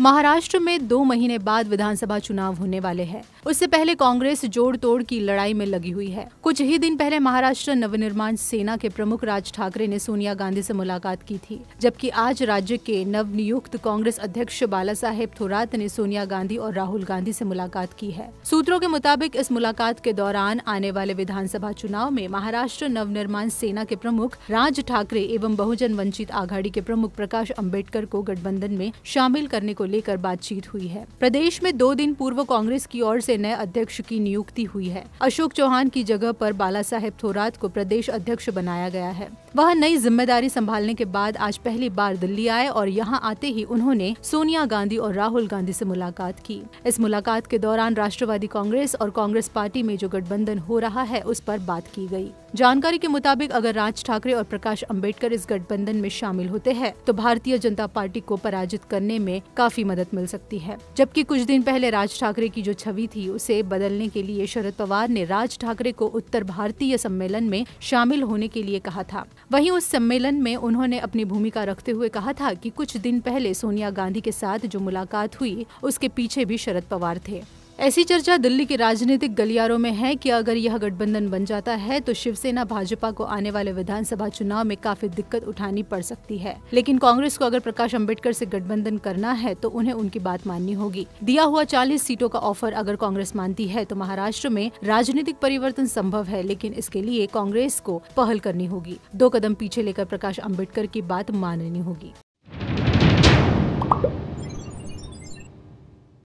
महाराष्ट्र में दो महीने बाद विधानसभा चुनाव होने वाले हैं उससे पहले कांग्रेस जोड़ तोड़ की लड़ाई में लगी हुई है कुछ ही दिन पहले महाराष्ट्र नवनिर्माण सेना के प्रमुख राज ठाकरे ने सोनिया गांधी से मुलाकात की थी जबकि आज राज्य के नव नियुक्त कांग्रेस अध्यक्ष बाला साहेब थोरात ने सोनिया गांधी और राहुल गांधी से मुलाकात की है सूत्रों के मुताबिक इस मुलाकात के दौरान आने वाले विधानसभा चुनाव में महाराष्ट्र नवनिर्माण सेना के प्रमुख राज ठाकरे एवं बहुजन वंचित आघाड़ी के प्रमुख प्रकाश अम्बेडकर को गठबंधन में शामिल करने को लेकर बातचीत हुई है प्रदेश में दो दिन पूर्व कांग्रेस की ओर से नए अध्यक्ष की नियुक्ति हुई है अशोक चौहान की जगह पर बाला साहेब थोरात को प्रदेश अध्यक्ष बनाया गया है वह नई जिम्मेदारी संभालने के बाद आज पहली बार दिल्ली आए और यहाँ आते ही उन्होंने सोनिया गांधी और राहुल गांधी से मुलाकात की इस मुलाकात के दौरान राष्ट्रवादी कांग्रेस और कांग्रेस पार्टी में जो गठबंधन हो रहा है उस पर बात की गई। जानकारी के मुताबिक अगर राज ठाकरे और प्रकाश अम्बेडकर इस गठबंधन में शामिल होते हैं तो भारतीय जनता पार्टी को पराजित करने में काफी मदद मिल सकती है जबकि कुछ दिन पहले राज ठाकरे की जो छवि थी उसे बदलने के लिए शरद पवार ने राज ठाकरे को उत्तर भारतीय सम्मेलन में शामिल होने के लिए कहा था वहीं उस सम्मेलन में उन्होंने अपनी भूमिका रखते हुए कहा था कि कुछ दिन पहले सोनिया गांधी के साथ जो मुलाकात हुई उसके पीछे भी शरद पवार थे ऐसी चर्चा दिल्ली के राजनीतिक गलियारों में है कि अगर यह गठबंधन बन जाता है तो शिवसेना भाजपा को आने वाले विधानसभा चुनाव में काफी दिक्कत उठानी पड़ सकती है लेकिन कांग्रेस को अगर प्रकाश अंबेडकर से गठबंधन करना है तो उन्हें उनकी बात माननी होगी दिया हुआ 40 सीटों का ऑफर अगर कांग्रेस मानती है तो महाराष्ट्र में राजनीतिक परिवर्तन संभव है लेकिन इसके लिए कांग्रेस को पहल करनी होगी दो कदम पीछे लेकर प्रकाश अम्बेडकर की बात माननी होगी